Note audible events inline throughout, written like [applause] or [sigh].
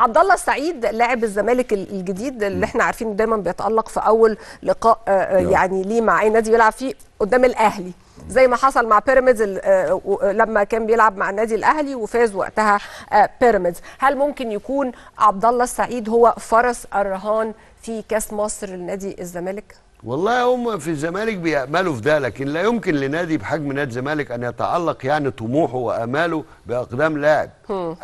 عبد الله السعيد لاعب الزمالك الجديد اللي احنا عارفينه دايما بيتالق في اول لقاء آه، آه، يعني ليه مع اي نادي بيلعب فيه قدام الاهلي زي ما حصل مع بيراميدز آه، لما كان بيلعب مع النادي الاهلي وفاز وقتها بيراميدز هل ممكن يكون عبد الله السعيد هو فرس الرهان في كاس مصر لنادي الزمالك والله هم في الزمالك بيأملوا في ده لكن لا يمكن لنادي بحجم نادي الزمالك أن يتعلق يعني طموحه وأماله بأقدام لاعب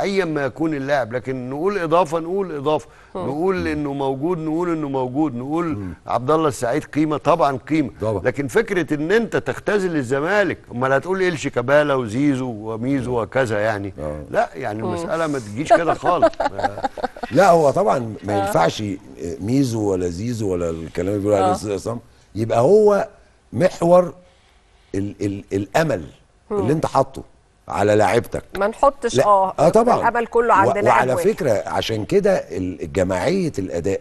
أيا ما يكون اللاعب لكن نقول إضافة نقول إضافة هم. نقول إنه موجود نقول إنه موجود نقول عبد الله السعيد قيمة طبعا قيمة طبعا. لكن فكرة إن أنت تختزل الزمالك أمال هتقول إيه شيكابالا وزيزو وميزو وكذا يعني آه. لا يعني المسألة ما تجيش كده خالص [laughs] لا هو طبعا ما آه. ينفعش آه، ميزو ولا زيزو ولا الكلام اللي بيقولوا عليه آه. الاستاذ عصام يبقى هو محور الـ الـ الامل اللي انت حاطه على لاعبتك ما نحطش اه اه طبعا الامل كله عند لاعب وعلى فكره عشان كده جماعيه الاداء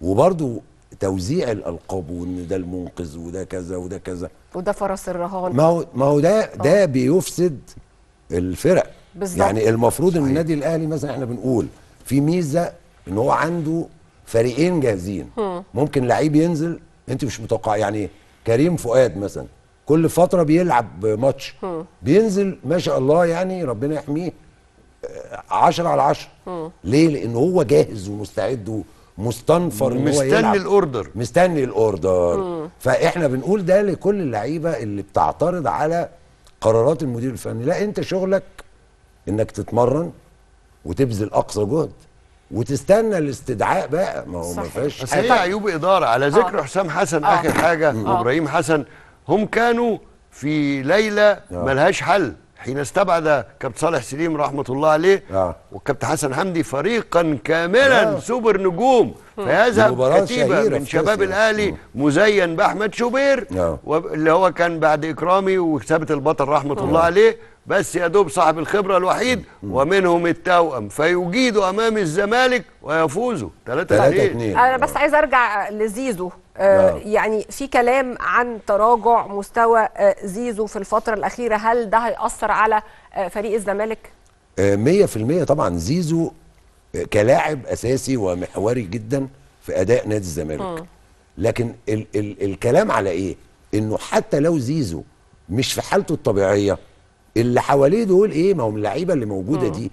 وبرده توزيع الالقاب وان ده المنقذ وده كذا وده كذا وده فرس الرهان ما هو ما هو ده ده بيفسد الفرق بالزبط. يعني المفروض ان النادي الاهلي مثلا احنا بنقول في ميزه ان هو عنده فريقين جاهزين ممكن لعيب ينزل انت مش متوقع يعني كريم فؤاد مثلا كل فتره بيلعب ماتش بينزل ما شاء الله يعني ربنا يحميه 10 آه، على 10 ليه لان هو جاهز ومستعد ومستنفر مستني الاوردر مستني الاوردر فاحنا بنقول ده لكل اللعيبه اللي بتعترض على قرارات المدير الفني لا انت شغلك انك تتمرن وتبذل اقصى جهد وتستنى الاستدعاء بقى ما هو ما فيهاش بس هي عيوب اداره على آه. ذكر آه. حسام حسن آه. اخر حاجه آه. وابراهيم حسن هم كانوا في ليله آه. ملهاش حل حين استبعد كابتن صالح سليم رحمه الله عليه آه. وكابتن حسن حمدي فريقا كاملا آه. سوبر نجوم فيذهب كتيبه من شباب الاهلي مزين باحمد شوبير آه. اللي هو كان بعد اكرامي وكتابه البطل رحمه آه. الله عليه بس يا دوب صاحب الخبرة الوحيد ومنهم التوأم فيجيد أمام الزمالك ويفوزوا 3 2 أنا بس عايز أرجع لزيزو آه نعم. يعني في كلام عن تراجع مستوى آه زيزو في الفترة الأخيرة هل ده هيأثر على آه فريق الزمالك؟ 100% آه، طبعا زيزو آه، كلاعب أساسي ومحوري جدا في أداء نادي الزمالك لكن ال ال الكلام على إيه؟ إنه حتى لو زيزو مش في حالته الطبيعية اللي حواليه دول ايه ما هم اللعيبه اللي موجوده دي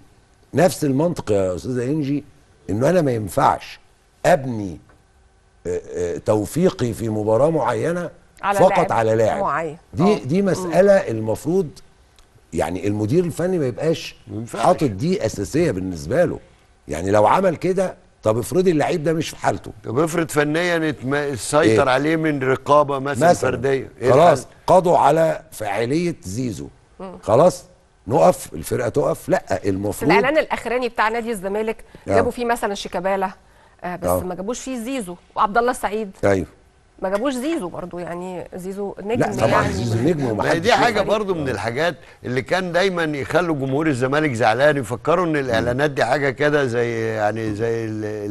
نفس المنطق يا استاذ انجي انه انا ما ينفعش ابني آه، آه، توفيقي في مباراه معينه على فقط على لاعب معين. دي أوه. دي مساله المفروض يعني المدير الفني ما يبقاش حاطط دي اساسيه بالنسبه له يعني لو عمل كده طب افرضي اللعيب ده مش في حالته طب افرض فنيا سيطر إيه؟ عليه من رقابه مثلا, مثلاً فرديه إيه خلاص قضوا على فاعليه زيزو خلاص نقف الفرقه تقف لا المفروض الاعلان الاخراني بتاع نادي الزمالك آه. جابوا فيه مثلا شيكابالا آه بس أوه. ما جابوش فيه زيزو وعبد الله السعيد ايوه ما جابوش زيزو برضو يعني زيزو نجم لا طبعا يعني زيزو نجم ومحدش دي حاجه برضو من آه. الحاجات اللي كان دايما يخلوا جمهور الزمالك زعلان يفكروا ان الاعلانات دي حاجه كده زي يعني زي اللي,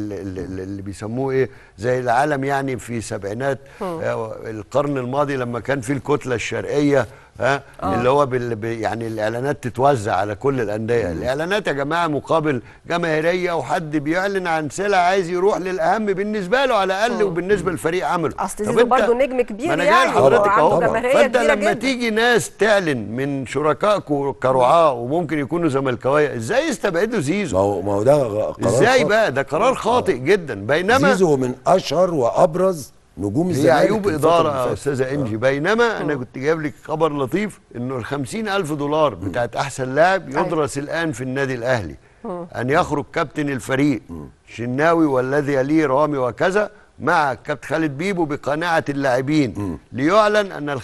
اللي بيسموه ايه زي العالم يعني في سبعينات آه، القرن الماضي لما كان في الكتله الشرقيه ها أوه. اللي هو بال... يعني الاعلانات تتوزع على كل الانديه الاعلانات يا جماعه مقابل جماهيريه وحد بيعلن عن سلع عايز يروح للاهم بالنسبه له على الاقل وبالنسبه للفريق عمله اصل زيزو برضه نجم كبير يعني انا حضرتك اهو فانت لما جدا. تيجي ناس تعلن من شركائكم كرعاه وممكن يكونوا زملكاويه ازاي يستبعدوا زيزو ما هو ما هو ده قرار ازاي بقى ده قرار خاطئ جدا بينما زيزو من اشهر وابرز نجوم الزمالك هي عيوب اداره يا استاذ انجي آه. بينما آه. انا كنت جايب لك خبر لطيف انه ال 50000 دولار بتاعت احسن لاعب يدرس الان في النادي الاهلي آه. ان يخرج كابتن الفريق شناوي والذي يليه رامي وكذا مع كابتن خالد بيبو بقناعة اللاعبين ليعلن أن ال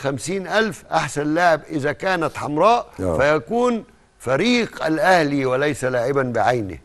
ألف أحسن لاعب إذا كانت حمراء أوه. فيكون فريق الأهلي وليس لاعبا بعينه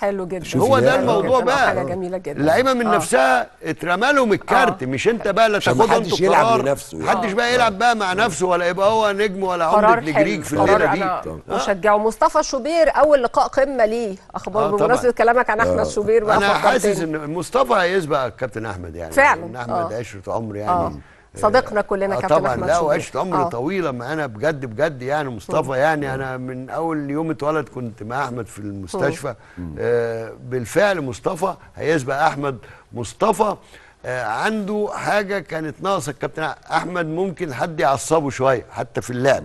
حلو جدا هو ده الموضوع بقى حاجه جميله جدا اللعيبه من آه. نفسها اترمى لهم الكارت آه. مش انت بقى لا تاخدها انت يلعب لنفسه يعني. محدش بقى آه. يلعب بقى مع نفسه ولا يبقى هو نجم ولا عمده نجريج في الليله دي آه. مشجعه مصطفى شوبير اول لقاء قمه ليه اخبار آه، بمناسبه كلامك عن احمد شوبير بقى انا حاسس ان مصطفى هيسبق الكابتن احمد يعني فعلا احمد عشره عمر يعني آه، صديقنا كلنا آه كابتن طبعا احمد طبعا لا وعشت عمر آه. طويل ما انا بجد بجد يعني مصطفى مم. يعني مم. انا من اول يوم اتولد كنت مع احمد في المستشفى آه بالفعل مصطفى هيسبق احمد مصطفى آه عنده حاجه كانت ناقصه الكابتن احمد ممكن حد يعصبه شويه حتى في اللعب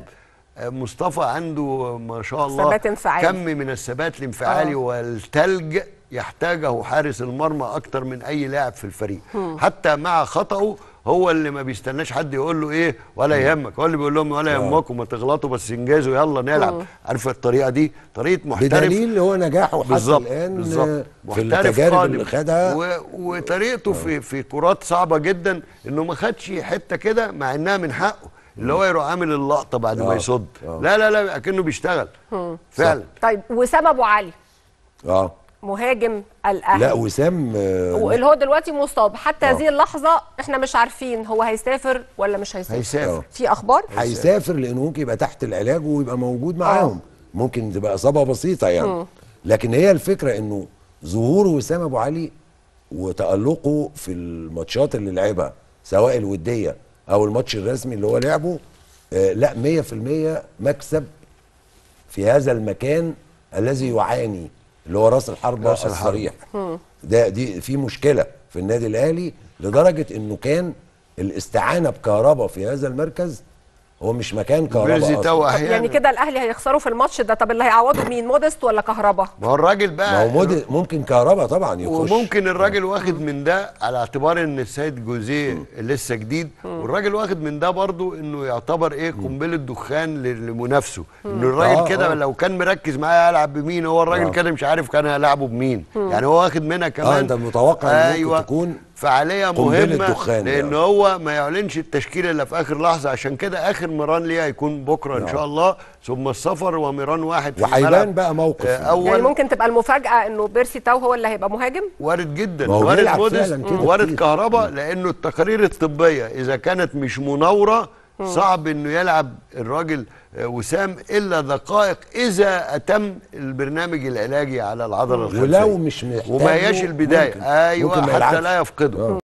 آه، مصطفى عنده ما شاء الله كم من الثبات الانفعالي آه. والتلج يحتاجه حارس المرمى اكتر من اي لاعب في الفريق مم. حتى مع خطأه هو اللي ما بيستناش حد يقول له ايه ولا يهمك هو اللي بيقول لهم ولا آه. يهمكم ما تغلطوا بس انجازوا يلا نلعب آه. عارف الطريقه دي طريقه محترف بدليل هو نجاحه حتى الان بالظبط في التجارب اللي خدها و... وطريقته في آه. في كرات صعبه جدا انه ما خدش حته كده مع انها من حقه اللي هو يروح عامل اللقطه بعد ما يصد لا لا لا اكنه بيشتغل فعلا طيب وسببه علي اه مهاجم الاهلي لا وسام آه، واللي هو دلوقتي مصاب حتى آه. هذه اللحظه احنا مش عارفين هو هيسافر ولا مش هيسافر هيسافر آه. في اخبار هيسافر لانه ممكن يبقى تحت العلاج ويبقى موجود معاهم ممكن تبقى اصابه بسيطه يعني م. لكن هي الفكره انه ظهور وسام ابو علي وتالقه في الماتشات اللي لعبها سواء الوديه او الماتش الرسمي اللي هو لعبه آه لا 100% مكسب في هذا المكان الذي يعاني اللي هو راس الحربه راس الصريح ده دي في مشكله في النادي الاهلي لدرجه انه كان الاستعانه بكهرباء في هذا المركز هو مش مكان كهرباء يعني كده الاهلي هيخسروا في الماتش ده طب اللي هيعوضه مين مودست ولا كهرباء ما هو الراجل بقى ما هو مود... ممكن كهرباء طبعا يخش وممكن الراجل واخد من ده على اعتبار ان السيد جوزيه لسه جديد والراجل واخد من ده برضو انه يعتبر ايه قنبله دخان لمنافسه انه الراجل آه كده آه. لو كان مركز معايا هلعب بمين هو الراجل آه. كده مش عارف كان هلاعبه بمين يعني هو واخد منها آه، كمان اه انت متوقع آه ممكن أيوة. تكون فعاليه مهمه لان يعني. هو ما يعلنش التشكيله الا في اخر لحظه عشان كده اخر ميران ليه هيكون بكره ان نعم. شاء الله ثم السفر ومران واحد في الملعب بقى موقف آه، أول يعني ممكن تبقى المفاجاه انه بيرسي تاو هو اللي هيبقى مهاجم وارد جدا وارد مودس وارد كهرباء نعم. لانه التقارير الطبيه اذا كانت مش مناوره صعب انه يلعب الراجل آه، وسام الا دقائق اذا اتم البرنامج العلاجي على العضله الخلفيه ولو مش وما هياش البدايه ممكن. ايوه ممكن حتى لا يفقده آه.